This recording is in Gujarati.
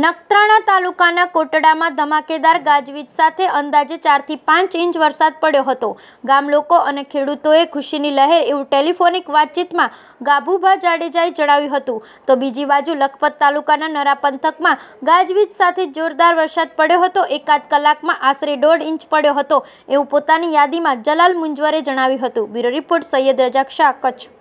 નખત્રાણા તાલુકાના કોટડામાં ધમાકેદાર ગાજવીજ સાથે અંદાજે ચારથી પાંચ ઇંચ વરસાદ પડ્યો હતો ગામ લોકો અને ખેડૂતોએ ખુશીની લહેર એવું ટેલિફોનિક વાતચીતમાં ગાભુભા જાડેજાએ જણાવ્યું હતું તો બીજી બાજુ લખપત તાલુકાના નરા પંથકમાં ગાજવીજ સાથે જોરદાર વરસાદ પડ્યો હતો એકાદ કલાકમાં આશરે દોઢ ઇંચ પડ્યો હતો એવું પોતાની યાદીમાં જલાલ મુંજવરે જણાવ્યું હતું બ્યુરો રિપોર્ટ સૈયદ રજાક શાહ કચ્છ